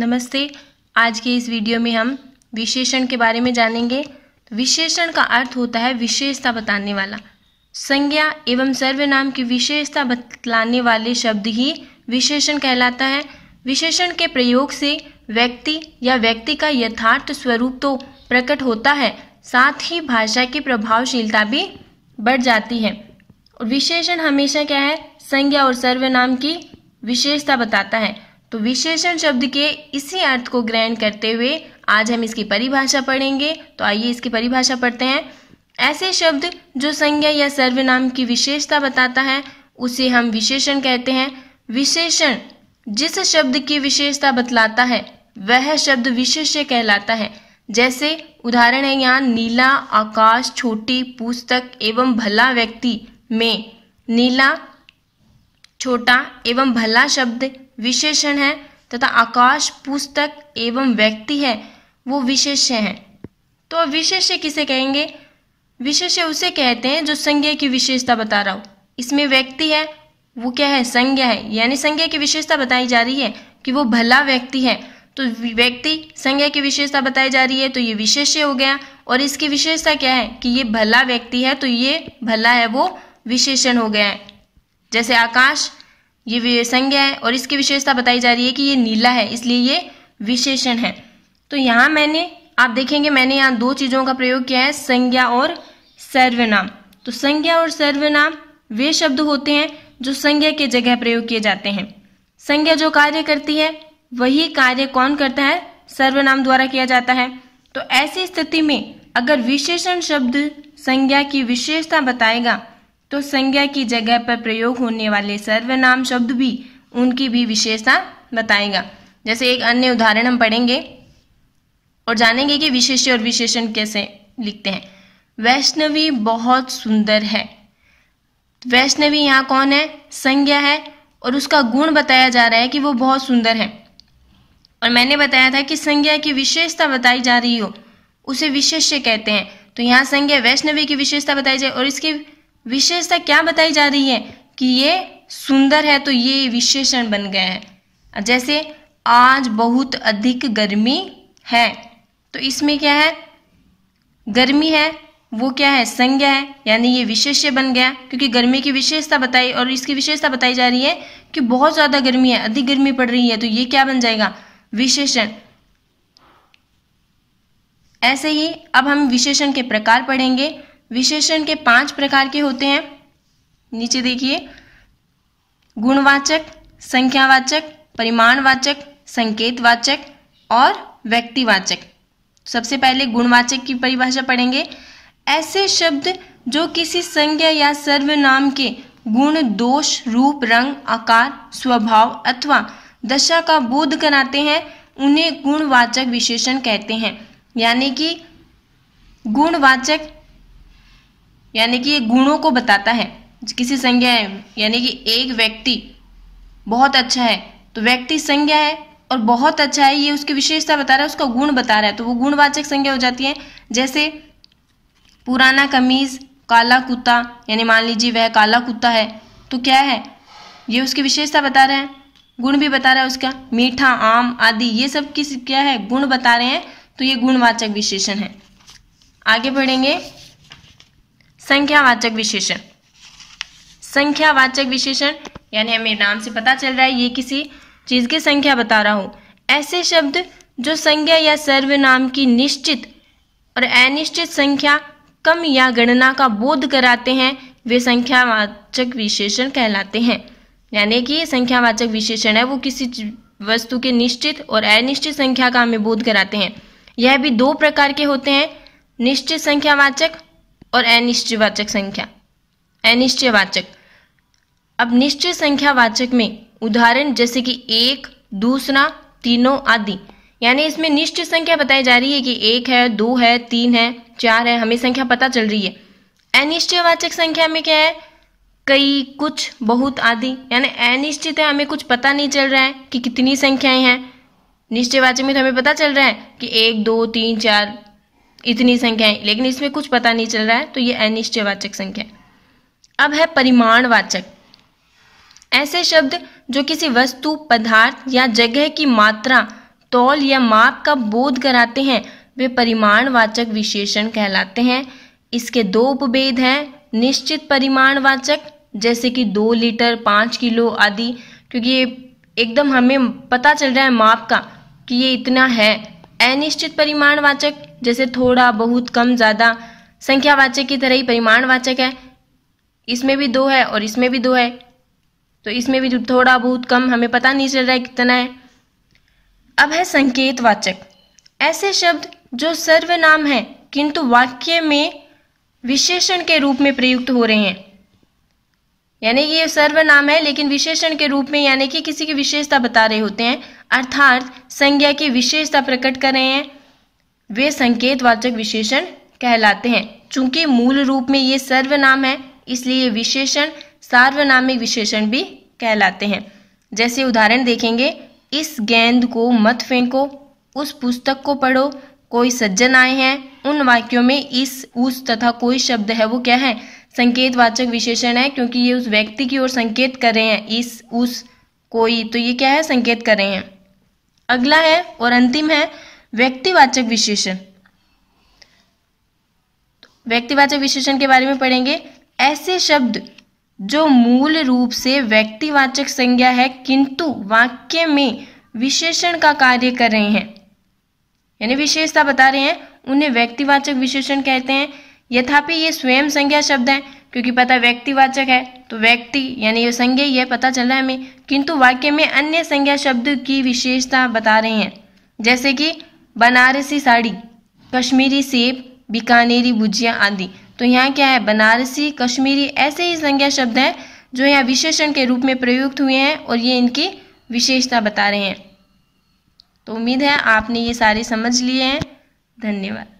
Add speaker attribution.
Speaker 1: नमस्ते आज के इस वीडियो में हम विशेषण के बारे में जानेंगे विशेषण का अर्थ होता है विशेषता बताने वाला संज्ञा एवं सर्वनाम की विशेषता बतलाने वाले शब्द ही विशेषण कहलाता है विशेषण के प्रयोग से व्यक्ति या व्यक्ति का यथार्थ स्वरूप तो प्रकट होता है साथ ही भाषा की प्रभावशीलता भी बढ़ जाती है और विशेषण हमेशा क्या है संज्ञा और सर्वनाम की विशेषता बताता है तो विशेषण शब्द के इसी अर्थ को ग्रहण करते हुए आज हम इसकी परिभाषा पढ़ेंगे तो आइए इसकी परिभाषा पढ़ते हैं ऐसे शब्द जो संज्ञा या सर्वनाम की विशेषता बताता है उसे हम विशेषण कहते हैं विशेषण जिस शब्द की विशेषता बतलाता है वह शब्द विशेष्य कहलाता है जैसे उदाहरण है यहाँ नीला आकाश छोटी पुस्तक एवं भला व्यक्ति में नीला छोटा एवं भला शब्द विशेषण है तथा आकाश पुस्तक एवं व्यक्ति है वो विशेष्य हैं तो विशेष्य किसे कहेंगे विशेष्य उसे कहते हैं जो संज्ञा की विशेषता बता रहा हो इसमें व्यक्ति है वो क्या है संज्ञा है यानी संज्ञा की विशेषता बताई जा रही है कि वो भला व्यक्ति है तो व्यक्ति संज्ञा की विशेषता बताई जा रही है तो ये विशेष्य हो गया और इसकी विशेषता क्या है कि ये भला व्यक्ति है तो ये भला है वो विशेषण हो गया है जैसे आकाश ये संज्ञा है और इसकी विशेषता बताई जा रही है कि ये नीला है इसलिए ये विशेषण है तो यहाँ मैंने आप देखेंगे मैंने यहाँ दो चीज़ों का प्रयोग किया है संज्ञा और सर्वनाम तो संज्ञा और सर्वनाम वे शब्द होते हैं जो संज्ञा के जगह प्रयोग किए जाते हैं संज्ञा जो कार्य करती है वही कार्य कौन करता है सर्वनाम द्वारा किया जाता है तो ऐसी स्थिति में अगर विशेषण शब्द संज्ञा की विशेषता बताएगा तो संज्ञा की जगह पर प्रयोग होने वाले सर्वनाम शब्द भी उनकी भी विशेषता बताएगा जैसे एक अन्य उदाहरण हम पढ़ेंगे और जानेंगे कि विशेष और विशेषण कैसे लिखते हैं वैष्णवी बहुत सुंदर है वैष्णवी यहाँ कौन है संज्ञा है और उसका गुण बताया जा रहा है कि वो बहुत सुंदर है और मैंने बताया था कि संज्ञा की विशेषता बताई जा रही हो उसे विशेष्य कहते हैं तो यहाँ संज्ञा वैष्णवी की विशेषता बताई जाए और इसकी विशेषता क्या बताई जा रही है कि ये सुंदर है तो ये विशेषण बन गए हैं जैसे आज बहुत अधिक गर्मी है तो इसमें क्या है गर्मी है वो क्या है संज्ञा है यानी ये विशेष्य बन गया क्योंकि गर्मी की विशेषता बताई और इसकी विशेषता बताई जा रही है कि बहुत ज़्यादा गर्मी है अधिक गर्मी पड़ रही है तो ये क्या बन जाएगा विशेषण ऐसे ही अब हम विशेषण के प्रकार पढ़ेंगे विशेषण के पांच प्रकार के होते हैं नीचे देखिए गुणवाचक संख्यावाचक परिमाणवाचक संकेतवाचक और व्यक्तिवाचक सबसे पहले गुणवाचक की परिभाषा पढ़ेंगे ऐसे शब्द जो किसी संज्ञा या सर्वनाम के गुण दोष रूप रंग आकार स्वभाव अथवा दशा का बोध कराते हैं उन्हें गुणवाचक विशेषण कहते हैं यानी कि गुणवाचक यानी कि ये गुणों को बताता है किसी संज्ञा है यानी कि एक व्यक्ति बहुत अच्छा है तो व्यक्ति संज्ञा है और बहुत अच्छा है ये उसकी विशेषता बता रहा है उसका गुण बता रहा है तो वो गुणवाचक संज्ञा हो जाती है जैसे पुराना कमीज काला कुत्ता यानी मान लीजिए वह काला कुत्ता है तो क्या है ये उसकी विशेषता बता रहे हैं गुण भी बता रहा है उसका मीठा आम आदि ये सब किस क्या है गुण बता रहे हैं तो ये गुणवाचक विशेषण है आगे बढ़ेंगे संख्यावाचक विशेषण संख्यावाचक विशेषण यानी हमें नाम से पता चल रहा है ये किसी चीज की संख्या बता रहा हूं ऐसे शब्द जो संज्ञा या सर्वनाम की निश्चित और अनिश्चित संख्या कम या गणना का बोध कराते हैं वे संख्यावाचक विशेषण कहलाते हैं यानी कि संख्यावाचक विशेषण है वो किसी वस्तु के निश्चित और अनिश्चित संख्या का हमें बोध कराते हैं यह भी दो प्रकार के होते हैं निश्चित संख्यावाचक और अनिश्चयवाचक संख्या अनिश्चयवाचक अब निश्चय संख्यावाचक में उदाहरण जैसे कि एक दूसरा तीनों आदि यानी इसमें निश्चय संख्या बताई जा रही है कि एक है दो है तीन है चार है हमें संख्या पता चल रही है अनिश्चयवाचक संख्या में क्या है कई कुछ बहुत आदि यानी अनिश्चित है हमें कुछ पता नहीं चल रहा है कि कितनी संख्याएं हैं निश्चयवाचक में तो हमें पता चल रहा है कि एक दो तीन चार इतनी है लेकिन इसमें कुछ पता नहीं चल रहा है तो ये अनिश्चयवाचक संख्या अब है परिमाणवाचक ऐसे शब्द जो किसी वस्तु पदार्थ या जगह की मात्रा तौल या माप का बोध कराते हैं वे परिमाणवाचक विशेषण कहलाते हैं इसके दो उपभेद हैं निश्चित परिमाणवाचक जैसे कि दो लीटर पाँच किलो आदि क्योंकि ये एकदम हमें पता चल रहा है माप का कि ये इतना है अनिश्चित परिमाणवाचक जैसे थोड़ा बहुत कम ज़्यादा संख्यावाचक की तरह ही परिमाणवाचक है इसमें भी दो है और इसमें भी दो है तो इसमें भी थोड़ा बहुत कम हमें पता नहीं चल रहा है कितना है अब है संकेतवाचक ऐसे शब्द जो सर्वनाम है किंतु वाक्य में विशेषण के रूप में प्रयुक्त हो रहे हैं यानी ये सर्वनाम है लेकिन विशेषण के रूप में यानी कि किसी की विशेषता बता रहे होते हैं अर्थात संज्ञा की विशेषता प्रकट कर रहे हैं वे संकेतवाचक विशेषण कहलाते हैं चूंकि मूल रूप में ये सर्वनाम है इसलिए ये विशेषण सार्वनामिक विशेषण भी कहलाते हैं जैसे उदाहरण देखेंगे इस गेंद को मत फेंको उस पुस्तक को पढ़ो कोई सज्जन आए हैं उन वाक्यों में इस उस तथा कोई शब्द है वो क्या है संकेतवाचक विशेषण है क्योंकि ये उस व्यक्ति की ओर संकेत कर रहे हैं इस उस कोई तो ये क्या है संकेत कर रहे हैं अगला है और अंतिम है व्यक्तिवाचक विशेषण व्यक्तिवाचक विशेषण के बारे में पढ़ेंगे ऐसे शब्द जो मूल रूप से व्यक्तिवाचक संज्ञा है किंतु वाक्य में विशेषण का कार्य कर रहे हैं यानी विशेषता बता रहे हैं उन्हें व्यक्तिवाचक विशेषण कहते हैं यथापि ये स्वयं संज्ञा शब्द है क्योंकि पता व्यक्तिवाचक है तो व्यक्ति यानी ये संज्ञा यह पता चल रहा है हमें किंतु वाक्य में अन्य संज्ञा शब्द की विशेषता बता रहे हैं जैसे कि बनारसी साड़ी कश्मीरी सेब बीकानेरी भुजिया आदि तो यहाँ क्या है बनारसी कश्मीरी ऐसे ही संज्ञा शब्द हैं जो यहाँ विशेषण के रूप में प्रयुक्त हुए हैं और ये इनकी विशेषता बता रहे हैं तो उम्मीद है आपने ये सारे समझ लिए हैं धन्यवाद